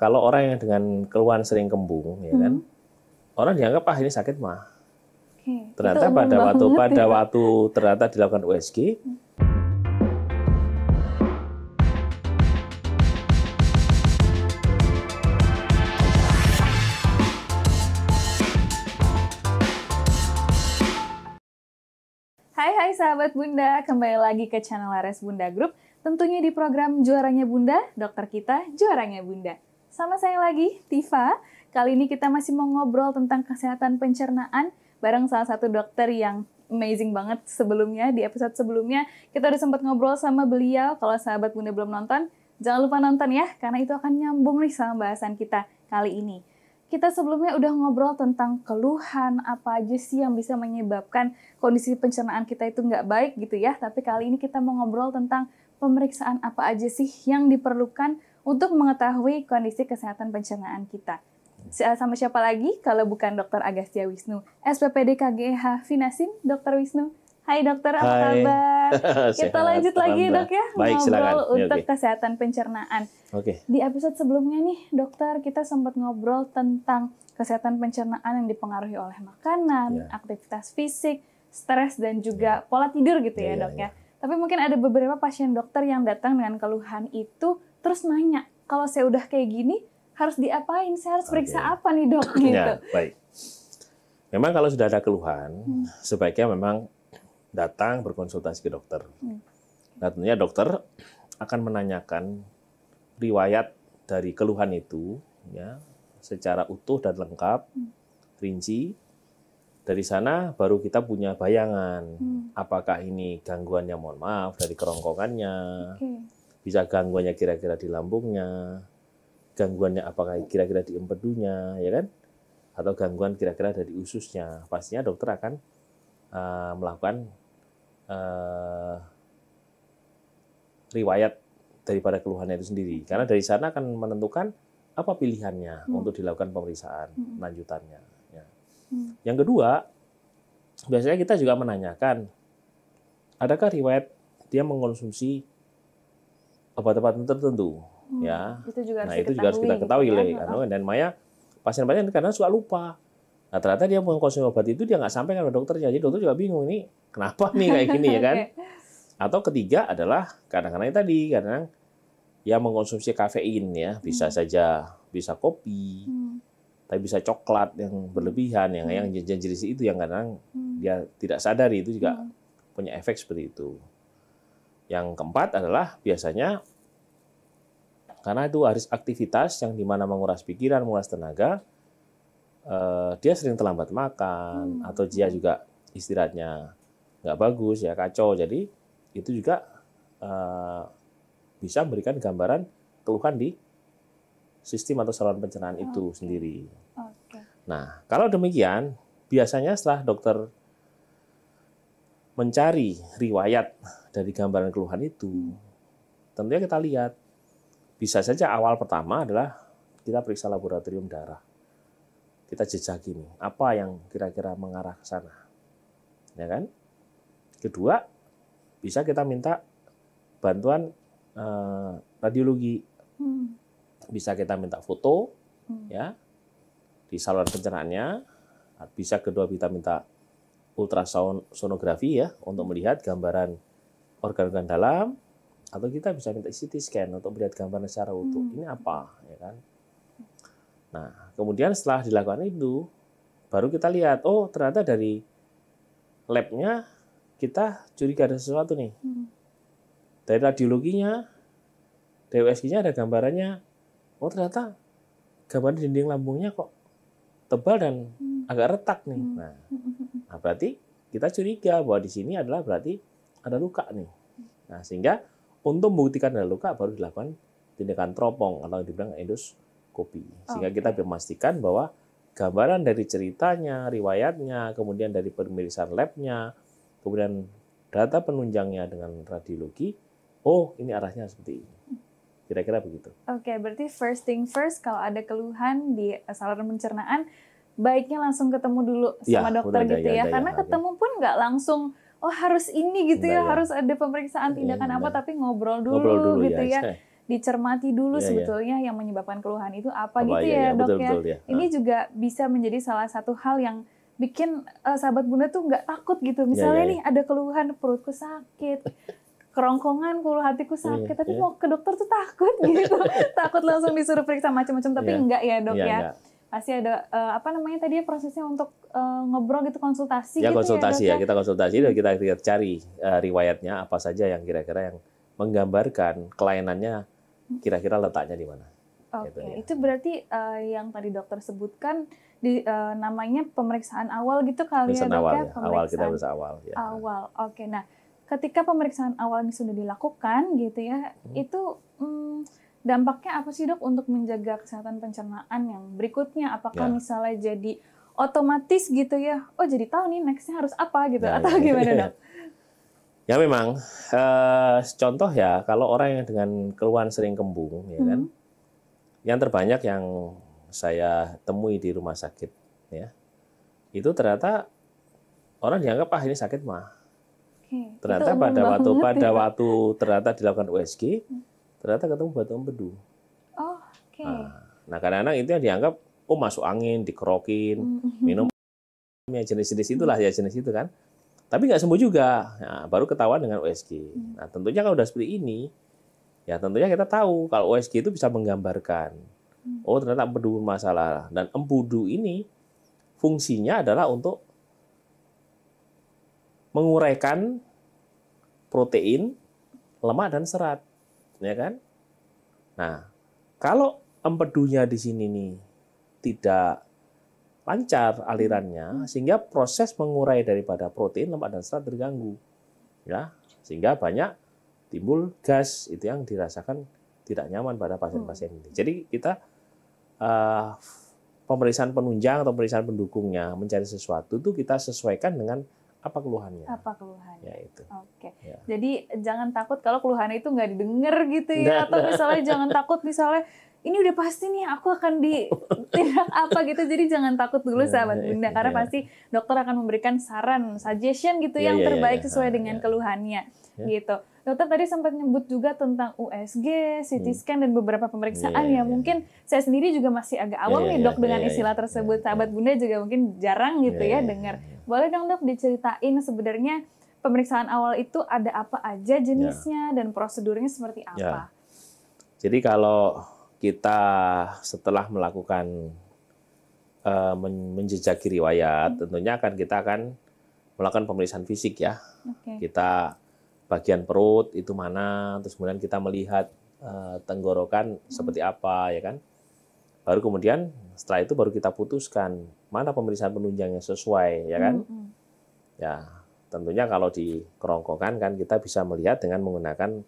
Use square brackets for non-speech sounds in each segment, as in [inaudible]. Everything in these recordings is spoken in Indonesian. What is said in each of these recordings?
kalau orang yang dengan keluhan sering kembung ya kan hmm. orang dianggap ah ini sakit mah okay. ternyata Itu pada waktu pada ya. waktu ternyata dilakukan USG hmm. Hai hai sahabat Bunda, kembali lagi ke channel Ares Bunda Group, tentunya di program Juaranya Bunda, dokter kita Juaranya Bunda. Sama saya lagi, Tifa. Kali ini kita masih mau ngobrol tentang kesehatan pencernaan bareng salah satu dokter yang amazing banget sebelumnya di episode sebelumnya kita udah sempat ngobrol sama beliau kalau sahabat bunda belum nonton jangan lupa nonton ya karena itu akan nyambung nih sama bahasan kita kali ini kita sebelumnya udah ngobrol tentang keluhan apa aja sih yang bisa menyebabkan kondisi pencernaan kita itu nggak baik gitu ya tapi kali ini kita mau ngobrol tentang pemeriksaan apa aja sih yang diperlukan untuk mengetahui kondisi kesehatan pencernaan kita. Sama siapa lagi kalau bukan Dr. Agastya Wisnu, SPPD KGH Finasin, Dr. Wisnu. Hai dokter, apa Hai. kabar? [laughs] Kita lanjut lagi dok ya, Baik, ngobrol silakan. untuk iya, okay. kesehatan pencernaan. Okay. Di episode sebelumnya nih dokter, kita sempat ngobrol tentang kesehatan pencernaan yang dipengaruhi oleh makanan, yeah. aktivitas fisik, stres, dan juga yeah. pola tidur gitu yeah, ya iya, dok yeah, ya. Iya. Tapi mungkin ada beberapa pasien dokter yang datang dengan keluhan itu terus nanya kalau saya udah kayak gini harus diapain? Saya harus periksa okay. apa nih dok? [laughs] Iya, gitu. Ya, baik. Memang kalau sudah ada keluhan, hmm. sebaiknya memang datang berkonsultasi ke dokter. Hmm. Nah tentunya dokter akan menanyakan riwayat dari keluhan itu, ya secara utuh dan lengkap, hmm. rinci. Dari sana baru kita punya bayangan hmm. apakah ini gangguannya, mohon maaf dari kerongkongannya. Okay bisa gangguannya kira-kira di lambungnya, gangguannya apakah kira-kira di empedunya, ya kan? Atau gangguan kira-kira dari ususnya. Pastinya dokter akan uh, melakukan uh, riwayat daripada keluhannya itu sendiri. Karena dari sana akan menentukan apa pilihannya hmm. untuk dilakukan pemeriksaan hmm. lanjutannya. Ya. Hmm. Yang kedua, biasanya kita juga menanyakan, adakah riwayat dia mengonsumsi obat-obatan tertentu hmm. ya itu juga nah itu juga harus kita ketahui gitu, ya. karena dan Maya pasien-pasien karena suka lupa nah ternyata dia mengkonsumsi obat itu dia nggak sampaikan ke dokternya jadi dokter juga bingung ini kenapa nih kayak gini ya kan [laughs] atau ketiga adalah kadang-kadang tadi karena ya mengkonsumsi kafein ya bisa hmm. saja bisa kopi hmm. tapi bisa coklat yang berlebihan yang hmm. yang jenis-jenis itu yang kadang hmm. dia tidak sadari itu juga hmm. punya efek seperti itu yang keempat adalah biasanya karena itu harus aktivitas yang dimana menguras pikiran, menguras tenaga, eh, dia sering terlambat makan hmm. atau dia juga istirahatnya nggak bagus ya kacau. Jadi itu juga eh, bisa memberikan gambaran keluhan di sistem atau saluran pencernaan oh, itu okay. sendiri. Okay. Nah kalau demikian biasanya setelah dokter mencari riwayat dari gambaran keluhan itu, tentunya kita lihat bisa saja awal pertama adalah kita periksa laboratorium darah. Kita jejaki nih, apa yang kira-kira mengarah ke sana. Ya kan? Kedua, bisa kita minta bantuan eh, radiologi. Hmm. Bisa kita minta foto hmm. ya di saluran pencernaannya, bisa kedua kita minta ultrasound sonografi ya untuk melihat gambaran organ-organ dalam atau kita bisa minta CT scan untuk melihat gambaran secara utuh. Hmm. Ini apa ya kan? Nah, kemudian setelah dilakukan itu baru kita lihat oh ternyata dari labnya kita curiga ada sesuatu nih. Hmm. Dari radiologinya, dari nya ada gambarannya. Oh ternyata gambar dinding lambungnya kok tebal dan hmm. agak retak nih. Hmm. Nah, hmm. Nah, berarti kita curiga bahwa di sini adalah berarti ada luka nih. Nah, sehingga untuk membuktikan ada luka baru dilakukan tindakan teropong atau dibilang endoskopi. Sehingga okay. kita memastikan bahwa gambaran dari ceritanya, riwayatnya, kemudian dari pemeriksaan labnya, kemudian data penunjangnya dengan radiologi, oh ini arahnya seperti ini. Kira-kira begitu. Oke, okay, berarti first thing first, kalau ada keluhan di saluran pencernaan, baiknya langsung ketemu dulu ya, sama gitu ya, dokter gitu ya, ya. karena ya, ketemu ya. pun nggak langsung oh harus ini gitu ya, ya harus ada pemeriksaan iya, tindakan ya, apa tapi ngobrol dulu, ngobrol dulu gitu ya, ya. dicermati dulu ya, sebetulnya ya. yang menyebabkan keluhan itu apa, apa gitu iya, ya, ya dok betul, ya betul, ya. ini juga bisa menjadi salah satu hal yang bikin uh, sahabat bunda tuh nggak takut gitu misalnya ya, ya, ya. nih ada keluhan perutku sakit [laughs] kerongkongan kulu hatiku sakit tapi mau ke dokter tuh takut gitu [laughs] takut langsung disuruh periksa macam-macam tapi enggak ya dok ya, ya. Enggak pasti ada uh, apa namanya tadi ya prosesnya untuk uh, ngobrol gitu konsultasi ya gitu ya, konsultasi ya, ya kita konsultasi dan kita, cari uh, riwayatnya apa saja yang kira-kira yang menggambarkan kelainannya kira-kira letaknya di mana gitu oke okay. itu berarti uh, yang tadi dokter sebutkan di uh, namanya pemeriksaan awal gitu kali ya, pemeriksaan ya awal, ya pemeriksaan awal kita bisa awal ya. awal oke okay. nah ketika pemeriksaan awal ini sudah dilakukan gitu ya hmm. itu hmm, Dampaknya apa sih dok untuk menjaga kesehatan pencernaan yang berikutnya? Apakah ya. misalnya jadi otomatis gitu ya? Oh jadi tahu nih nextnya harus apa gitu ya, atau ya. gimana dok? [laughs] Ya memang uh, contoh ya kalau orang yang dengan keluhan sering kembung ya kan, hmm. yang terbanyak yang saya temui di rumah sakit ya itu ternyata orang dianggap ah ini sakit mah. Okay. Ternyata pada waktu pada ya? waktu ternyata dilakukan USG hmm ternyata ketemu batu empedu. Oh, oke. Okay. Nah, nah, kadang-kadang itu yang dianggap oh masuk angin, dikerokin, mm-hmm. minum ya jenis-jenis itulah ya jenis itu kan. Tapi nggak sembuh juga. Nah, baru ketahuan dengan USG. Mm. Nah, tentunya kalau udah seperti ini, ya tentunya kita tahu kalau USG itu bisa menggambarkan. Mm. Oh, ternyata empedu masalah. Dan empedu ini fungsinya adalah untuk menguraikan protein, lemak dan serat ya kan? Nah, kalau empedunya di sini nih tidak lancar alirannya sehingga proses mengurai daripada protein, lemak dan serat terganggu. Ya, sehingga banyak timbul gas itu yang dirasakan tidak nyaman pada pasien-pasien ini. Jadi kita uh, pemeriksaan penunjang atau pemeriksaan pendukungnya mencari sesuatu itu kita sesuaikan dengan apa keluhannya? Apa keluhannya? Ya itu. Oke. Okay. Ya. Jadi jangan takut kalau keluhannya itu nggak didengar gitu ya, nah, atau nah. misalnya jangan takut misalnya ini udah pasti nih aku akan ditindak [laughs] apa gitu. Jadi jangan takut dulu ya, sahabat bunda, ya, karena ya. pasti dokter akan memberikan saran, suggestion gitu ya, yang ya, terbaik ya, ya. sesuai ah, dengan iya. keluhannya, ya. gitu. Dokter tadi sempat nyebut juga tentang USG, CT hmm. scan dan beberapa pemeriksaan yeah, ya. Yeah. Mungkin saya sendiri juga masih agak awam yeah, nih iya, dok yeah, dengan yeah, iya. istilah tersebut. Yeah, Sahabat iya. Bunda juga mungkin jarang gitu yeah, ya dengar. Boleh dong dok diceritain sebenarnya pemeriksaan awal itu ada apa aja jenisnya yeah. dan prosedurnya seperti ya. apa? Yeah. Jadi kalau kita setelah melakukan uh, menjejaki riwayat, hmm. tentunya akan kita akan melakukan pemeriksaan fisik ya. Okay. Kita bagian perut itu mana, terus kemudian kita melihat uh, tenggorokan seperti apa ya kan. Baru kemudian setelah itu baru kita putuskan mana pemeriksaan penunjang yang sesuai ya kan. Ya, tentunya kalau di kerongkongan kan kita bisa melihat dengan menggunakan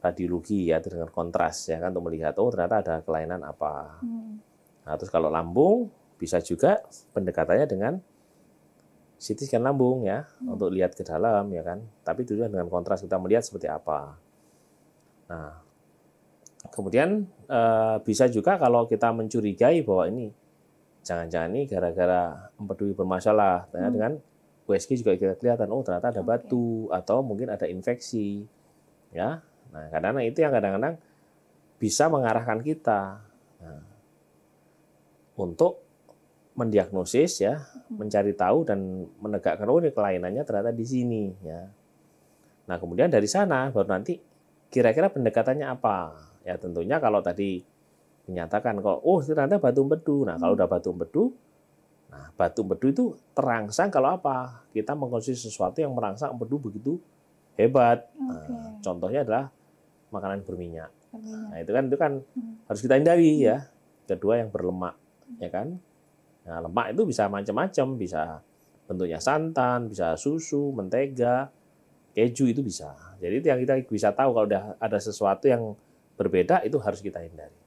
radiologi ya dengan kontras ya kan untuk melihat oh ternyata ada kelainan apa. Mm. Nah, terus kalau lambung bisa juga pendekatannya dengan CT scan lambung ya hmm. untuk lihat ke dalam ya kan. Tapi tujuan dengan kontras kita melihat seperti apa. Nah, kemudian e, bisa juga kalau kita mencurigai bahwa ini jangan-jangan ini gara-gara empedu bermasalah hmm. dengan USG juga kita kelihatan oh ternyata ada okay. batu atau mungkin ada infeksi ya. Nah, kadang-kadang itu yang kadang-kadang bisa mengarahkan kita nah, untuk mendiagnosis ya, hmm. mencari tahu dan menegakkan oh ini kelainannya ternyata di sini ya. Nah, kemudian dari sana baru nanti kira-kira pendekatannya apa? Ya tentunya kalau tadi menyatakan kok oh ternyata batu empedu. Nah, kalau hmm. udah batu empedu, nah batu empedu itu terangsang kalau apa? Kita mengkonsumsi sesuatu yang merangsang empedu begitu hebat. Okay. Nah, contohnya adalah makanan berminyak. Nah, itu kan itu kan hmm. harus kita hindari ya. Kedua yang berlemak, ya kan? Nah, lemak itu bisa macam-macam, bisa bentuknya santan, bisa susu, mentega, keju itu bisa. Jadi yang kita bisa tahu kalau udah ada sesuatu yang berbeda itu harus kita hindari.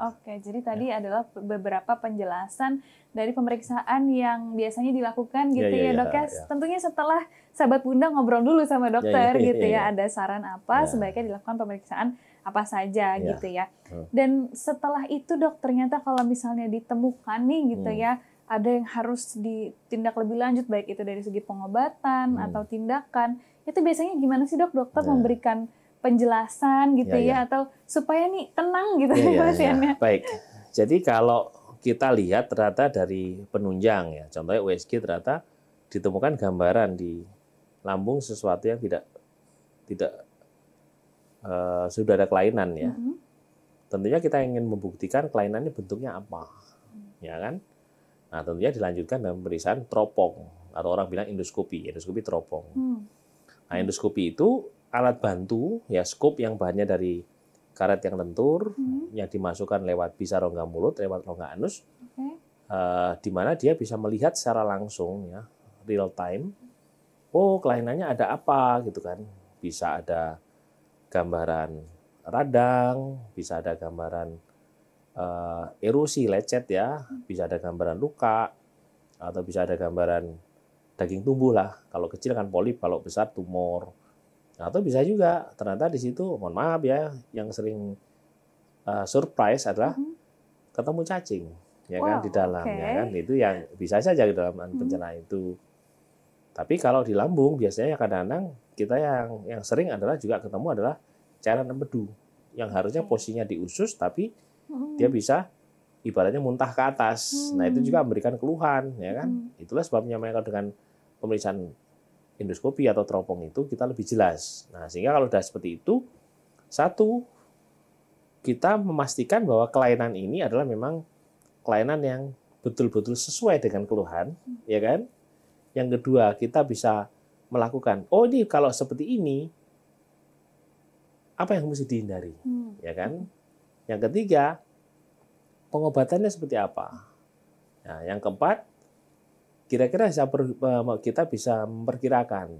Oke, jadi ya. tadi ya. adalah beberapa penjelasan dari pemeriksaan yang biasanya dilakukan ya, gitu ya, ya, ya dok ya. ya. Tentunya setelah sahabat bunda ngobrol dulu sama dokter ya, ya, gitu ya, ya. ada saran apa ya. sebaiknya dilakukan pemeriksaan apa saja ya. gitu ya. Hmm. Dan setelah itu dok ternyata kalau misalnya ditemukan nih gitu hmm. ya ada yang harus ditindak lebih lanjut baik itu dari segi pengobatan hmm. atau tindakan itu biasanya gimana sih dok dokter ya. memberikan penjelasan gitu ya, ya. ya atau supaya nih tenang gitu ya, [laughs] iya, ya, pasiennya. Ya. Baik. Jadi kalau kita lihat ternyata dari penunjang ya, contohnya USG ternyata ditemukan gambaran di lambung sesuatu yang tidak tidak uh, sudah ada kelainan ya. Mm -hmm. Tentunya kita ingin membuktikan kelainannya bentuknya apa, mm. ya kan? Nah tentunya dilanjutkan dengan pemeriksaan teropong atau orang bilang endoskopi, endoskopi teropong. Mm. Nah endoskopi itu alat bantu ya scoop yang bahannya dari karet yang lentur hmm. yang dimasukkan lewat bisa rongga mulut lewat rongga anus okay. uh, eh, di mana dia bisa melihat secara langsung ya real time oh kelainannya ada apa gitu kan bisa ada gambaran radang bisa ada gambaran uh, erosi lecet ya hmm. bisa ada gambaran luka atau bisa ada gambaran daging tumbuh lah kalau kecil kan polip kalau besar tumor atau bisa juga ternyata di situ mohon maaf ya yang sering uh, surprise adalah mm -hmm. ketemu cacing ya kan, wow, kan di dalam okay. ya kan itu yang bisa saja di dalam pencernaan hmm. itu. Tapi kalau di lambung biasanya kadang-kadang kita yang yang sering adalah juga ketemu adalah cairan empedu yang harusnya posisinya di usus tapi hmm. dia bisa ibaratnya muntah ke atas. Hmm. Nah, itu hmm. juga memberikan keluhan ya kan. Hmm. Itulah sebabnya mereka dengan pemeriksaan endoskopi atau teropong itu kita lebih jelas. Nah, sehingga kalau sudah seperti itu, satu, kita memastikan bahwa kelainan ini adalah memang kelainan yang betul-betul sesuai dengan keluhan, ya kan? Yang kedua, kita bisa melakukan, oh ini kalau seperti ini, apa yang mesti dihindari, hmm. ya kan? Yang ketiga, pengobatannya seperti apa? Nah, yang keempat, kira-kira eh, kita bisa memperkirakan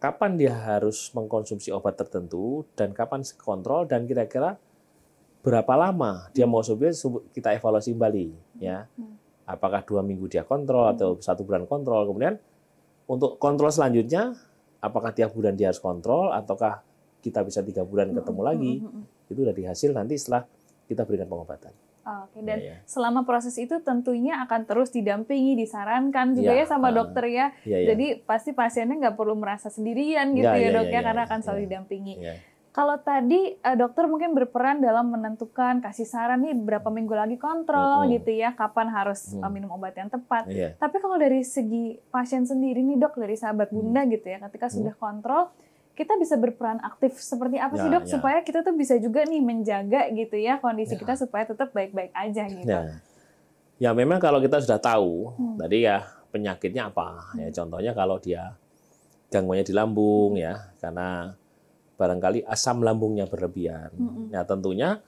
kapan dia harus mengkonsumsi obat tertentu dan kapan kontrol dan kira-kira berapa lama dia hmm. mau supaya kita evaluasi kembali ya hmm. apakah dua minggu dia kontrol hmm. atau satu bulan kontrol kemudian untuk kontrol selanjutnya apakah tiap bulan dia harus kontrol ataukah kita bisa tiga bulan ketemu lagi itu dari hasil nanti setelah kita berikan pengobatan. Oke, dan yeah, yeah. selama proses itu tentunya akan terus didampingi, disarankan juga ya, ya sama dokter ya. Yeah, yeah. Jadi pasti pasiennya nggak perlu merasa sendirian gitu iya, ya, iya, iya, ya, dok ya, ya karena akan selalu didampingi. Yeah. Kalau tadi eh, dokter mungkin berperan dalam menentukan kasih saran nih berapa minggu lagi kontrol hmm. gitu ya, kapan harus hmm. minum obat yang tepat. Yeah. Tapi kalau dari segi pasien sendiri nih dok, dari sahabat mm. bunda hmm. gitu ya, ketika hmm. sudah kontrol, kita bisa berperan aktif seperti apa ya, sih dok ya. supaya kita tuh bisa juga nih menjaga gitu ya kondisi ya. kita supaya tetap baik-baik aja gitu. Ya. ya memang kalau kita sudah tahu hmm. tadi ya penyakitnya apa ya hmm. contohnya kalau dia gangguannya di lambung ya karena barangkali asam lambungnya berlebihan. Hmm. ya tentunya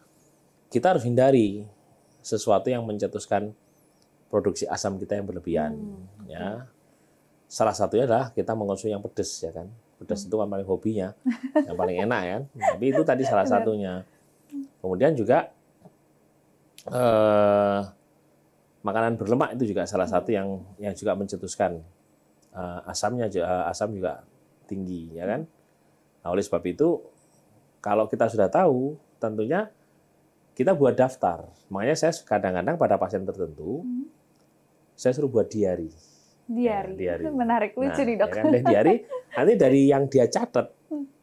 kita harus hindari sesuatu yang mencetuskan produksi asam kita yang berlebihan hmm. ya. Salah satunya adalah kita mengonsumsi yang pedas ya kan udah sentuh kan paling hobinya, yang paling enak [laughs] ya, Tapi itu tadi salah satunya. Kemudian juga eh, makanan berlemak itu juga salah satu yang yang juga mencetuskan eh, asamnya eh, asam juga tinggi ya kan. Nah, oleh sebab itu kalau kita sudah tahu tentunya kita buat daftar. Makanya saya kadang-kadang pada pasien tertentu hmm. saya suruh buat diari. Diari. Nah, diari. Menarik lucu nah, nih, ya Dok. Ya kan? diari [laughs] Nanti dari yang dia catat,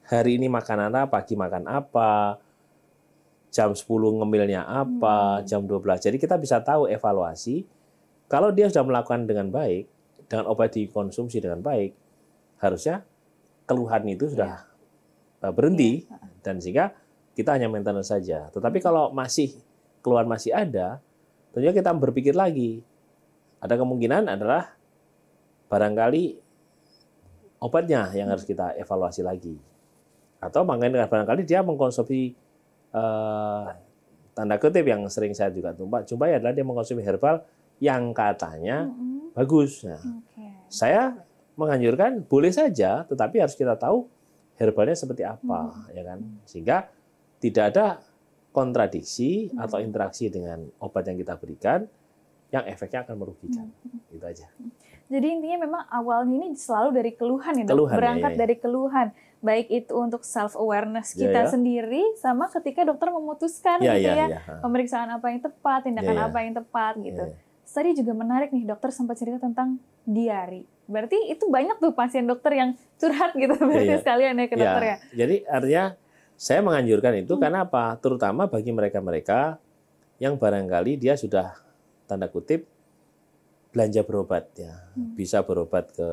hari ini makanan apa, pagi makan apa, jam 10 ngemilnya apa, hmm. jam 12. Jadi kita bisa tahu evaluasi. Kalau dia sudah melakukan dengan baik, dengan obat dikonsumsi dengan baik, harusnya keluhan itu sudah ya. berhenti ya. dan sehingga kita hanya maintenance saja. Tetapi kalau masih keluhan masih ada, tentunya kita berpikir lagi. Ada kemungkinan adalah barangkali obatnya yang harus kita evaluasi lagi. Atau makanya barangkali dia mengkonsumsi eh, tanda kutip yang sering saya juga jumpa, jumpai ya adalah dia mengkonsumsi herbal yang katanya mm-hmm. bagus. Nah, okay. Saya menganjurkan boleh saja, tetapi harus kita tahu herbalnya seperti apa, mm-hmm. ya kan? Sehingga tidak ada kontradiksi mm-hmm. atau interaksi dengan obat yang kita berikan yang efeknya akan merugikan. Hmm, hmm, hmm. Itu aja. Jadi intinya memang awalnya ini selalu dari keluhan ya, keluhan, berangkat ya, ya, ya. dari keluhan. Baik itu untuk self awareness ya, kita ya, ya. sendiri sama ketika dokter memutuskan ya, gitu ya, ya, ya. pemeriksaan apa yang tepat, tindakan ya, ya. apa yang tepat ya, gitu. Ya, ya. Tadi juga menarik nih dokter sempat cerita tentang diari. Berarti itu banyak tuh pasien dokter yang curhat gitu ya, berarti ya, sekalian ya ke ya. dokter ya. Jadi artinya saya menganjurkan itu hmm. karena apa? Terutama bagi mereka-mereka yang barangkali dia sudah tanda kutip belanja berobat ya hmm. bisa berobat ke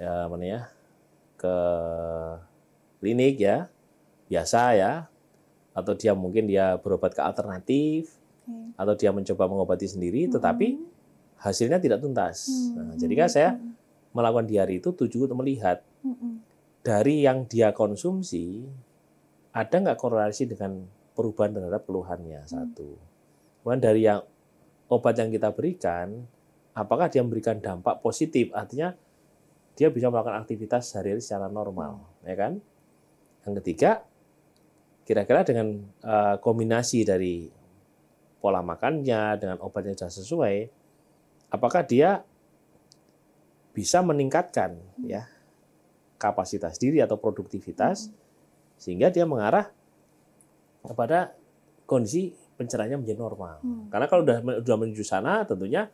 ya mana ya ke klinik ya biasa ya atau dia mungkin dia berobat ke alternatif hmm. atau dia mencoba mengobati sendiri hmm. tetapi hasilnya tidak tuntas hmm. nah, jadi kan saya hmm. melakukan diari itu tujuh untuk melihat hmm. dari yang dia konsumsi ada nggak korelasi dengan perubahan terhadap keluhannya hmm. satu kemudian dari yang obat yang kita berikan, apakah dia memberikan dampak positif? Artinya dia bisa melakukan aktivitas sehari-hari secara normal, ya kan? Yang ketiga, kira-kira dengan eh, kombinasi dari pola makannya dengan obatnya sudah sesuai, apakah dia bisa meningkatkan ya kapasitas diri atau produktivitas sehingga dia mengarah kepada kondisi Pencerahannya menjadi normal. Hmm. Karena kalau sudah sudah menuju sana tentunya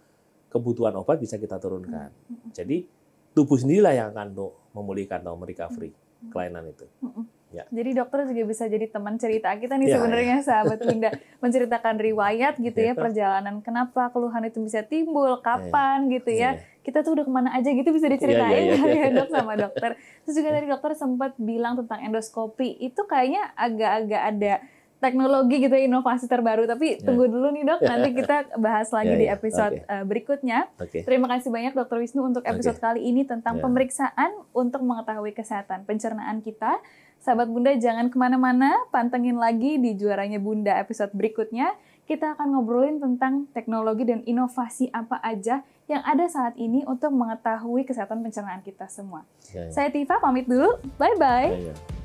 kebutuhan obat bisa kita turunkan. Hmm. hmm. Jadi tubuh sendirilah yang akan untuk memulihkan atau recovery hmm. hmm. kelainan itu. Hmm. Ya. Jadi dokter juga bisa jadi teman cerita kita nih ya, sebenarnya ya. sahabat Linda [laughs] menceritakan riwayat gitu ya, ya perjalanan kenapa keluhan itu bisa timbul, ya, ya. kapan ya. gitu ya. ya. Kita tuh udah kemana aja gitu bisa iya, diceritain ya, ya, ya, [laughs] ya. dok sama dokter. Terus juga dari dokter sempat bilang tentang endoskopi itu kayaknya agak-agak ada teknologi gitu ya inovasi terbaru. Tapi yeah. tunggu dulu nih dok, ya. nanti kita bahas lagi yeah, yeah. di ya. episode okay. Eh, berikutnya. Okay. Terima kasih banyak dokter Wisnu untuk episode okay. kali ini tentang yeah. pemeriksaan untuk mengetahui kesehatan pencernaan kita. Sahabat Bunda jangan kemana-mana, pantengin lagi di Juaranya Bunda episode berikutnya. Kita akan ngobrolin tentang teknologi dan inovasi apa aja yang ada saat ini untuk mengetahui kesehatan pencernaan kita semua. Ya, ya. Saya Tifa, pamit dulu. Bye-bye. Ya, ya.